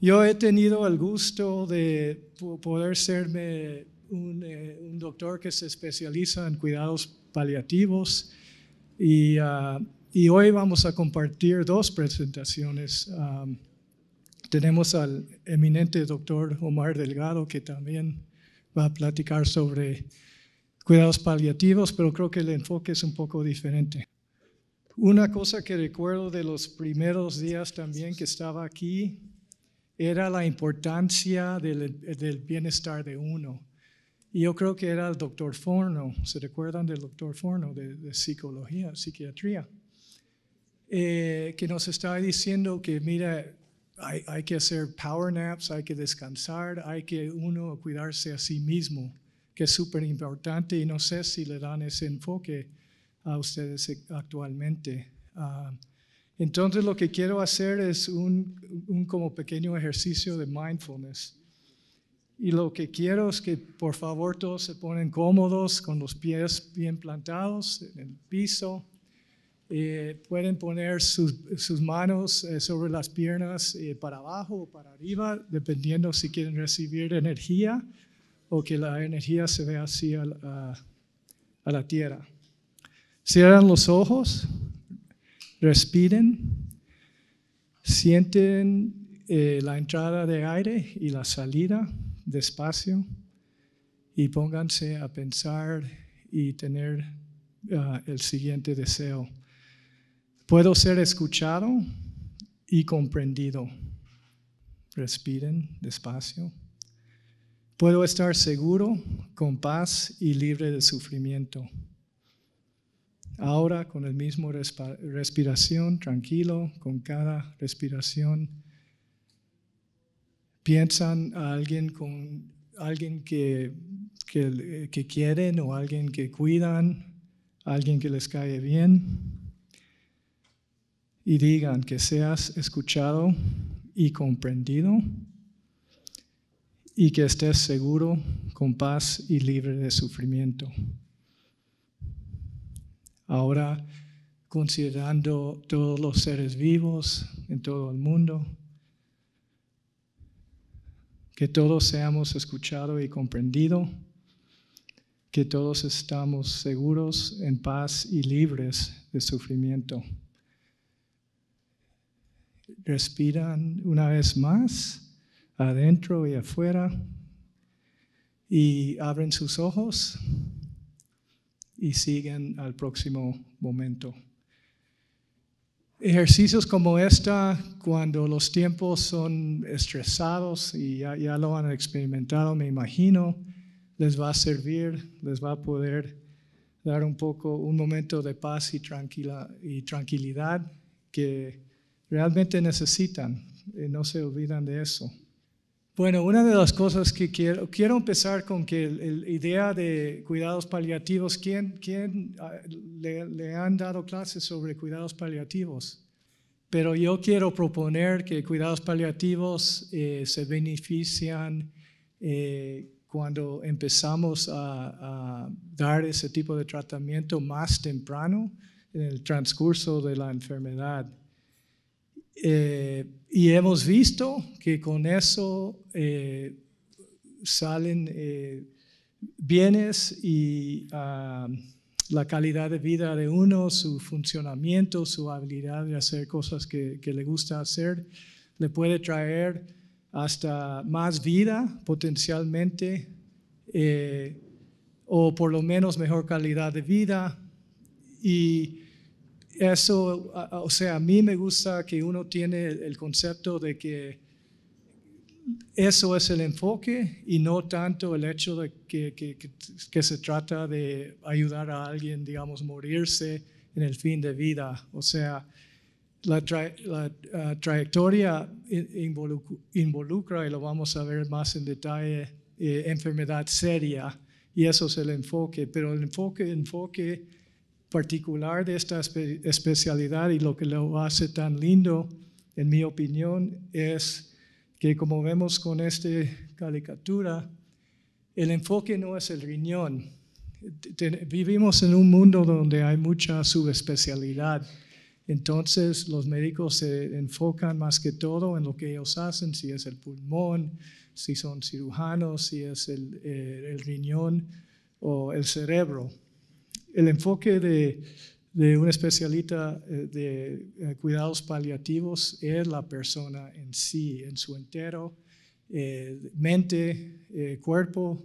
Yo he tenido el gusto de poder serme eh, un, doctor que se especializa en cuidados paliativos y, ah, hoy vamos a compartir dos presentaciones. tenemos al eminente doctor Omar Delgado que también va a platicar sobre cuidados paliativos, pero creo que el enfoque es un poco diferente. Una cosa que recuerdo de los primeros días también que estaba aquí era la importancia del, bienestar de uno. Y yo creo que era el doctor Forno, ¿se recuerdan del doctor Forno de, psicología, psiquiatría? Eh, que nos estaba diciendo que, mira, hay, que hacer power naps, hay que descansar, hay que uno cuidarse a sí mismo, que es súper importante y no sé si le dan ese enfoque a ustedes actualmente. Ah, entonces lo que quiero hacer es un, como pequeño ejercicio de mindfulness. Y lo que quiero es que por favor todos se ponen cómodos con los pies bien plantados en el piso. Eh, pueden poner sus, manos eh, sobre las piernas eh, para abajo o para arriba, dependiendo si quieren recibir energía o que la energía se vea así a la tierra. Cierran los ojos respiren, sienten eh, la entrada de aire y la salida despacio y pónganse a pensar y tener ah, el siguiente deseo. Puedo ser escuchado y comprendido. Respiren despacio. Puedo estar seguro, con paz y libre de sufrimiento. Ahora con el mismo respiración, tranquilo, con cada respiración, piensan a alguien con alguien que, que quieren o alguien que cuidan, alguien que les cae bien, y digan que seas escuchado y comprendido y que estés seguro, con paz y libre de sufrimiento ahora considerando todos los seres vivos en todo el mundo, que todos seamos escuchados y comprendidos, que todos estamos seguros, en paz y libres de sufrimiento. Respiran una vez más, adentro y afuera, y abren sus ojos y siguen al próximo momento. Ejercicios como esta, cuando los tiempos son estresados y ya, lo han experimentado, me imagino, les va a servir, les va a poder dar un poco, un momento de paz y, tranquila, y tranquilidad que realmente necesitan. Y no se olvidan de eso. Bueno, una de las cosas que quiero, empezar con que la idea de cuidados paliativos, ¿quién, ah, le, han dado clases sobre cuidados paliativos? Pero yo quiero proponer que cuidados paliativos eh, se benefician eh, cuando empezamos a, dar ese tipo de tratamiento más temprano en el transcurso de la enfermedad. Eh, y hemos visto que con eso eh, salen eh, bienes y ah, la calidad de vida de uno, su funcionamiento, su habilidad de hacer cosas que, que le gusta hacer, le puede traer hasta más vida potencialmente, o por lo menos mejor calidad de vida. Y eso, o sea, a mí me gusta que uno tiene el concepto de que eso es el enfoque y no tanto el hecho de que, que, que, se trata de ayudar a alguien, digamos, morirse en el fin de vida. O sea, la, la uh, trayectoria involucra, y lo vamos a ver más en detalle, eh, enfermedad seria, y eso es el enfoque, pero el enfoque, enfoque particular de esta especialidad y lo que lo hace tan lindo, en mi opinión, es que como vemos con esta caricatura, el enfoque no es el riñón. vivimos en un mundo donde hay mucha subespecialidad. Entonces los médicos se enfocan más que todo en lo que ellos hacen, si es el pulmón, si son cirujanos, si es el eh, riñón o el cerebro el enfoque de, un especialista eh, de eh, cuidados paliativos es la persona en sí, en su entero, eh, mente, cuerpo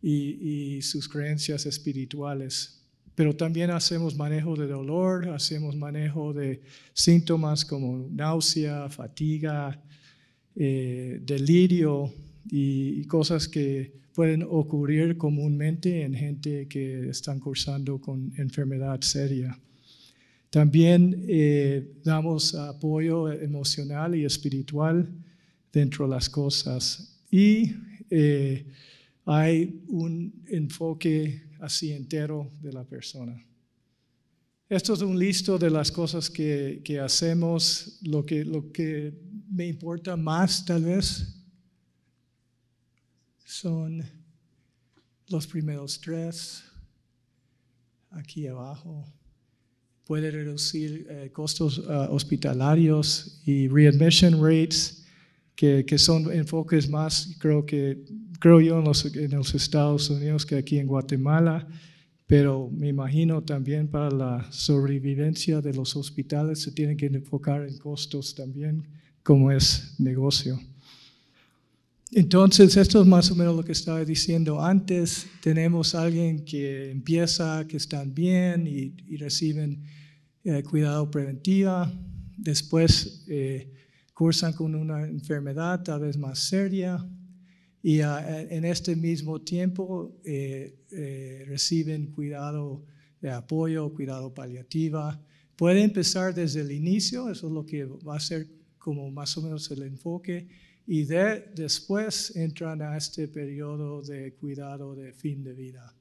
y, sus creencias espirituales. Pero también hacemos manejo de dolor, hacemos manejo de síntomas como náusea, fatiga, delirio, y, cosas que pueden ocurrir comúnmente en gente que están cursando con enfermedad seria. También eh, damos apoyo emocional y espiritual dentro de las cosas. Y eh, hay un enfoque así entero de la persona. Esto es un listo de las cosas que, hacemos. lo que me importa más tal vez son los primeros tres aquí abajo. Puede reducir eh, costos eh, hospitalarios y readmission rates, que, son enfoques más, creo, que, creo yo, en los, en los Estados Unidos que aquí en Guatemala, pero me imagino también para la sobrevivencia de los hospitales se tienen que enfocar en costos también, como es negocio. Entonces, esto es más o menos lo que estaba diciendo antes. Tenemos alguien que empieza, que están bien y, reciben eh, cuidado preventivo. Después eh, cursan con una enfermedad tal vez más seria y ah, e-, en este mismo tiempo eh, reciben cuidado de apoyo, cuidado paliativa. Puede empezar desde el inicio, eso es lo que va a ser como más o menos el enfoque y de, después entran a este periodo de cuidado de fin de vida.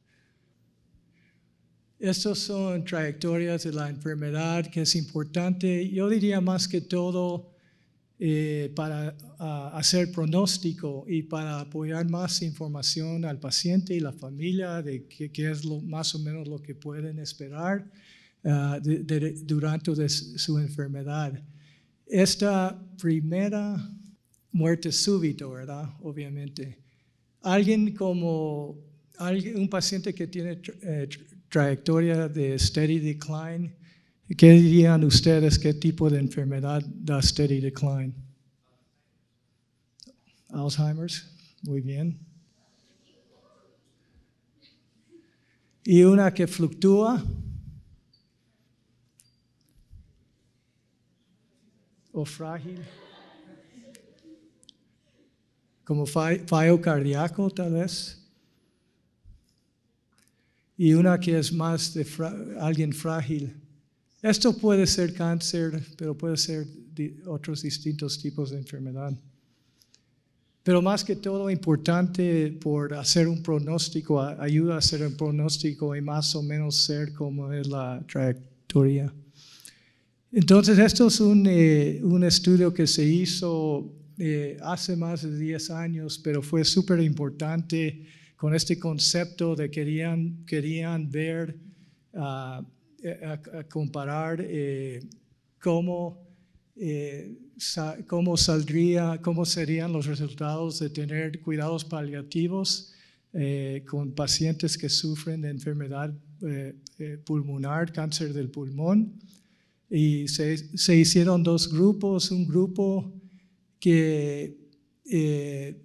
Estas son trayectorias de la enfermedad que es importante, yo diría más que todo, eh, para hacer pronóstico y para apoyar más información al paciente y la familia de qué, es lo, más o menos lo que pueden esperar ah, durante su enfermedad. Esta primera muerte súbito, ¿verdad? Obviamente. Alguien como un paciente que tiene eh, trayectoria de steady decline, ¿qué dirían ustedes qué tipo de enfermedad da steady decline? Alzheimer's, muy bien. Y una que fluctúa. O frágil como fallo cardíaco tal vez. Y una que es más de alguien frágil. Esto puede ser cáncer, pero puede ser de otros distintos tipos de enfermedad. Pero más que todo, importante por hacer un pronóstico, ayuda a hacer un pronóstico y más o menos ser como es la trayectoria. Entonces, esto es un, eh, un estudio que se hizo eh, hace más de 10 años, pero fue súper importante con este concepto de querían, querían ver, ah, comparar eh, cómo, eh, cómo saldría, cómo serían los resultados de tener cuidados paliativos con pacientes que sufren de enfermedad pulmonar, cáncer del pulmón. Y se, se hicieron dos grupos, un grupo que eh,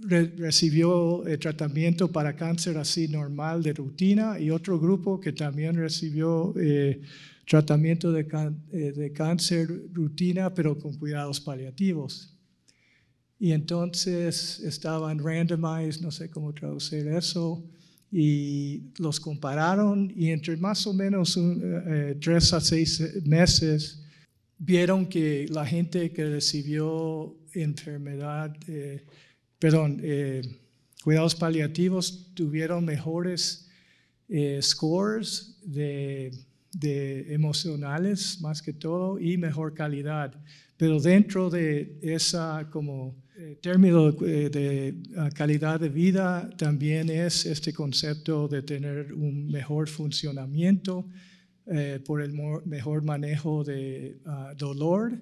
recibió eh, tratamiento para cáncer así normal de rutina y otro grupo que también recibió eh, tratamiento de, de, cáncer rutina pero con cuidados paliativos. Y entonces estaban randomized, no sé cómo traducir eso, y los compararon y entre más o menos tres a seis meses, vieron que la gente que recibió enfermedad, eh, perdón, eh, cuidados paliativos tuvieron mejores eh, scores de, emocionales más que todo y mejor calidad. Pero dentro de esa como término de ah, calidad de vida también es este concepto de tener un mejor funcionamiento eh, por el mejor manejo de ah, dolor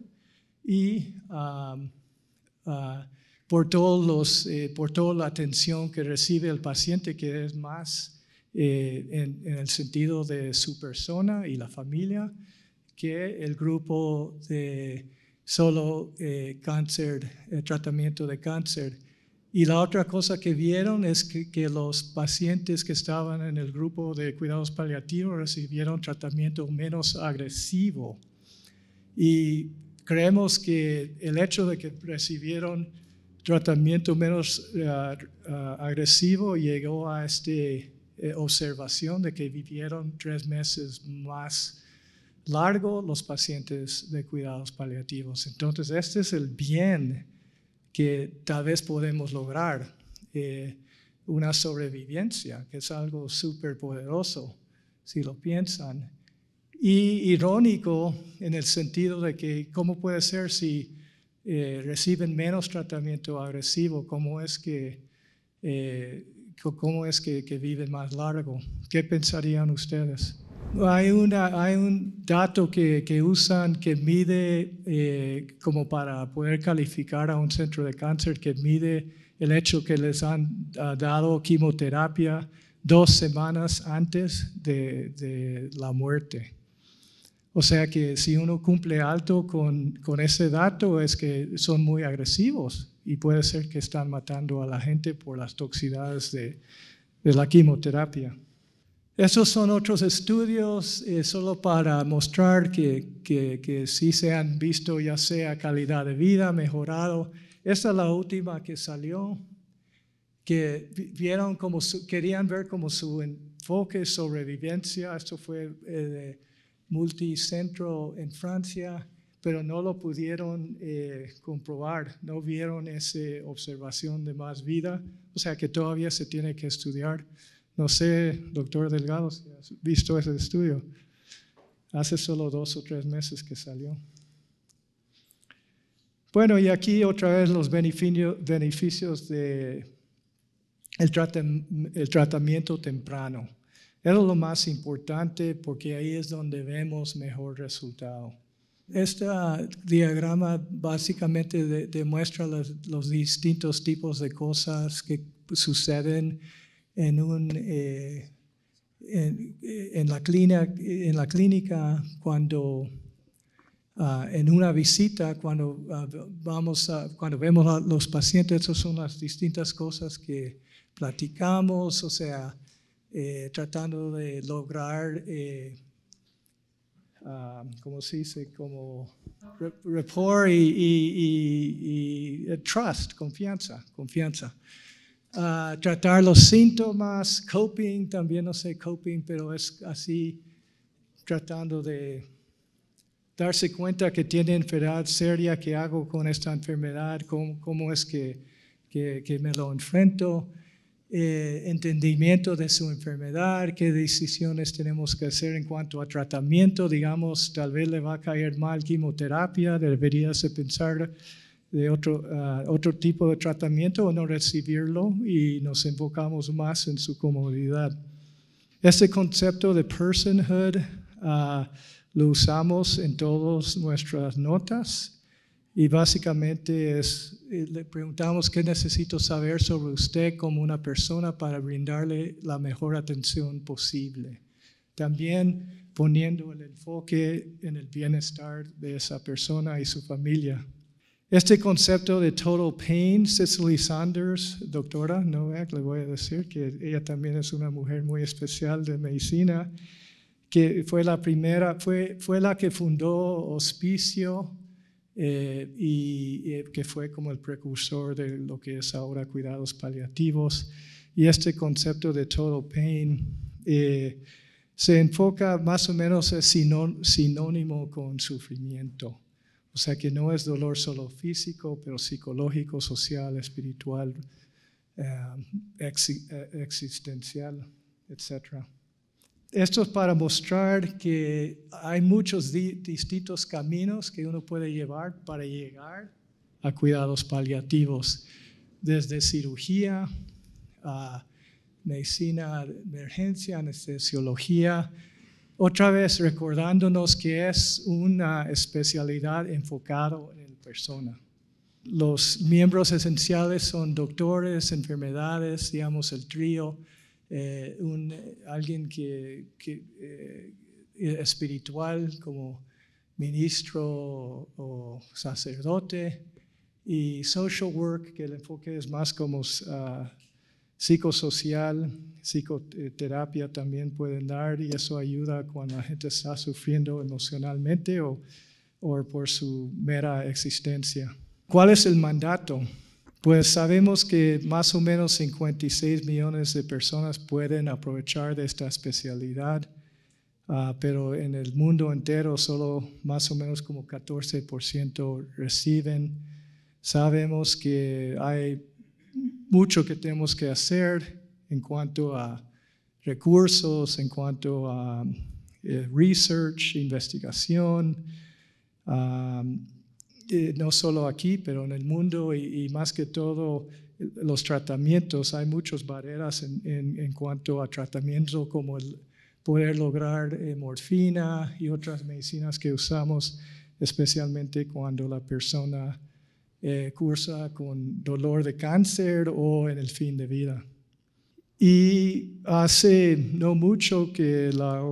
y ah, por, todos eh, toda la atención que recibe el paciente, que es más eh, en, en, el sentido de su persona y la familia, que el grupo de solo cáncer, tratamiento de cáncer. Y la otra cosa que vieron es que, los pacientes que estaban en el grupo de cuidados paliativos recibieron tratamiento menos agresivo. Y creemos que el hecho de que recibieron tratamiento menos eh, eh, agresivo llegó a esta eh, observación de que vivieron tres meses más largo los pacientes de cuidados paliativos. Entonces, este es el bien que tal vez podemos lograr eh, una sobrevivencia, que es algo súper poderoso, si lo piensan. Y irónico en el sentido de que, ¿cómo puede ser si eh, reciben menos tratamiento agresivo? ¿Cómo es que, eh, cómo es que viven más largo? ¿Qué pensarían ustedes? Hay, un dato que, usan que mide, eh, como para poder calificar a un centro de cáncer, que mide el hecho que les han ah, dado quimioterapia dos semanas antes de, la muerte. O sea que si uno cumple alto con, ese dato es que son muy agresivos y puede ser que están matando a la gente por las toxicidades de la quimioterapia. Esos son otros estudios eh, solo para mostrar que, que, que, sí se han visto ya sea calidad de vida mejorado. Esta es la última que salió, que vieron como querían ver como su enfoque sobrevivencia, esto fue eh, multicentro en Francia, pero no lo pudieron eh, comprobar, no vieron esa observación de más vida, o sea que todavía se tiene que estudiar. No sé, doctor Delgado, si has visto ese estudio. Hace solo dos o tres meses que salió. Bueno, y aquí otra vez los beneficios del de el tratamiento temprano. Eso es lo más importante porque ahí es donde vemos mejor resultado. Este diagrama básicamente demuestra los distintos tipos de cosas que suceden en, un, eh, eh, en, la clínica, en la clínica cuando... Ah, en una visita, cuando, ah, vamos cuando vemos a los pacientes, esas son las distintas cosas que platicamos, o sea, eh, tratando de lograr, eh, ah, se dice? Como rapport y trust, confianza, confianza tratar los síntomas, coping, también no sé coping, pero es así tratando de darse cuenta que tiene enfermedad seria, qué hago con esta enfermedad, cómo, es que, me lo enfrento, eh, entendimiento de su enfermedad, qué decisiones tenemos que hacer en cuanto a tratamiento, digamos, tal vez le va a caer mal quimioterapia, deberías pensar de ah, otro, tipo de tratamiento o no recibirlo y nos enfocamos más en su comodidad. Este concepto de personhood ah, lo usamos en todas nuestras notas y básicamente es, eh, le preguntamos qué necesito saber sobre usted como una persona para brindarle la mejor atención posible. También poniendo el enfoque en el bienestar de esa persona y su familia. Este concepto de total pain, Cicely Saunders, doctora le voy a decir que ella también es una mujer muy especial de medicina, que fue la primera, fue, fue la que fundó Hospicio eh, y, que fue como el precursor de lo que es ahora cuidados paliativos. Y este concepto de total pain eh, se enfoca más o menos sinónimo con sufrimiento. O sea que no es dolor solo físico, pero psicológico, social, espiritual, eh, eh, existencial, etc. Esto es para mostrar que hay muchos distintos caminos que uno puede llevar para llegar a cuidados paliativos, desde cirugía a medicina de emergencia, anestesiología, otra vez recordándonos que es una especialidad enfocada en persona. Los miembros esenciales son doctores, enfermedades, digamos el trío, eh, un, alguien que, eh, espiritual como ministro o, sacerdote y social work, que el enfoque es más como ah, psicosocial, psicoterapia también pueden dar y eso ayuda cuando la gente está sufriendo emocionalmente o, o por su mera existencia. ¿Cuál es el mandato? Pues sabemos que más o menos 56 millones de personas pueden aprovechar de esta especialidad, ah, pero en el mundo entero solo más o menos como 14% reciben. Sabemos que hay mucho que tenemos que hacer en cuanto a recursos, en cuanto a eh, research, investigación, eh, no solo aquí, pero en el mundo y, más que todo los tratamientos. Hay muchas barreras en, cuanto a tratamiento como el poder lograr eh, morfina y otras medicinas que usamos, especialmente cuando la persona eh, cursa con dolor de cáncer o en el fin de vida. Y hace no mucho que la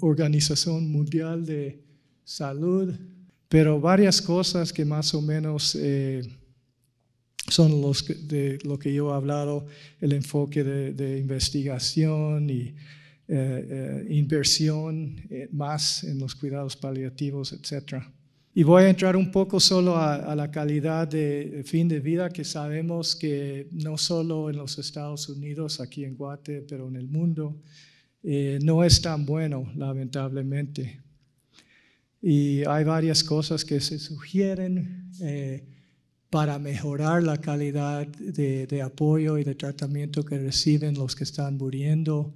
Organización Mundial de Salud, pero varias cosas que más o menos eh, son los de lo que yo he hablado, el enfoque de, investigación y eh, inversión más en los cuidados paliativos, etcétera. Y voy a entrar un poco solo a, la calidad de fin de vida que sabemos que no solo en los Estados Unidos, aquí en Guate, pero en el mundo, eh, no es tan bueno, lamentablemente. Y hay varias cosas que se sugieren eh, para mejorar la calidad de, apoyo y de tratamiento que reciben los que están muriendo.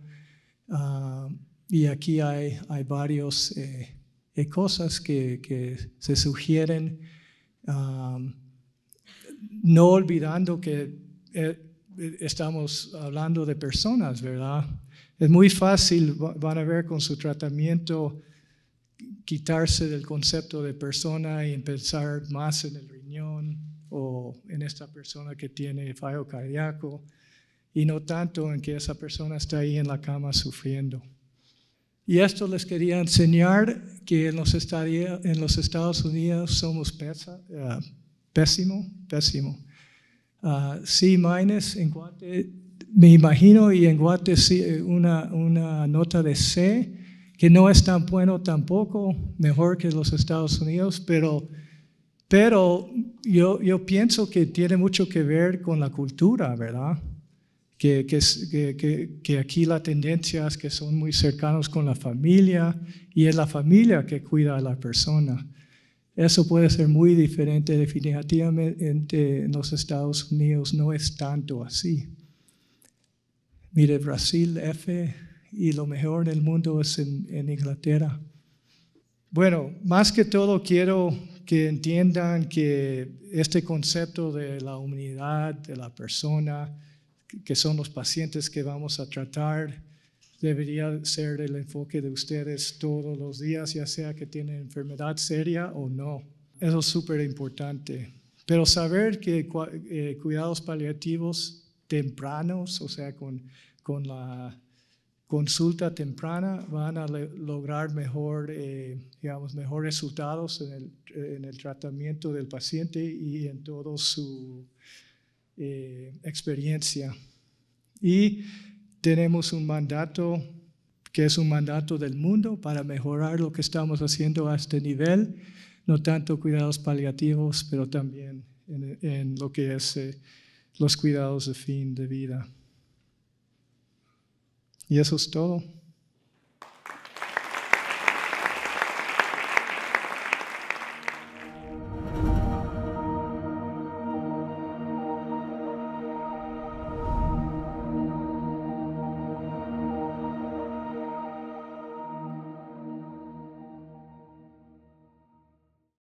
Ah, y aquí hay, hay varios... Eh, hay cosas que, que se sugieren, um, no olvidando que eh, estamos hablando de personas, ¿verdad? Es muy fácil, van a ver con su tratamiento, quitarse del concepto de persona y pensar más en el riñón o en esta persona que tiene fallo cardíaco y no tanto en que esa persona está ahí en la cama sufriendo. Y esto les quería enseñar que en los, en los Estados Unidos somos pésimos. Sí, eh, pésimo, pésimo. Ah, en Guate, me imagino, y en Guate eh, una, una nota de C, que no es tan bueno tampoco, mejor que los Estados Unidos, pero, pero yo, yo pienso que tiene mucho que ver con la cultura, ¿verdad? que, que, que, aquí la tendencia es que son muy cercanos con la familia y es la familia que cuida a la persona. Eso puede ser muy diferente, definitivamente en los Estados Unidos no es tanto así. Mire, Brasil, F, y lo mejor del mundo es en, Inglaterra. Bueno, más que todo quiero que entiendan que este concepto de la humanidad, de la persona, que son los pacientes que vamos a tratar, debería ser el enfoque de ustedes todos los días, ya sea que tienen enfermedad seria o no. Eso es súper importante. Pero saber que eh, cuidados paliativos tempranos, o sea, con, con la consulta temprana, van a lograr mejor, eh, digamos, mejores resultados en el tratamiento del paciente y en todo su eh, experiencia. Y tenemos un mandato que es un mandato del mundo para mejorar lo que estamos haciendo a este nivel, no tanto cuidados paliativos, pero también en, lo que es eh, los cuidados de fin de vida. Y eso es todo.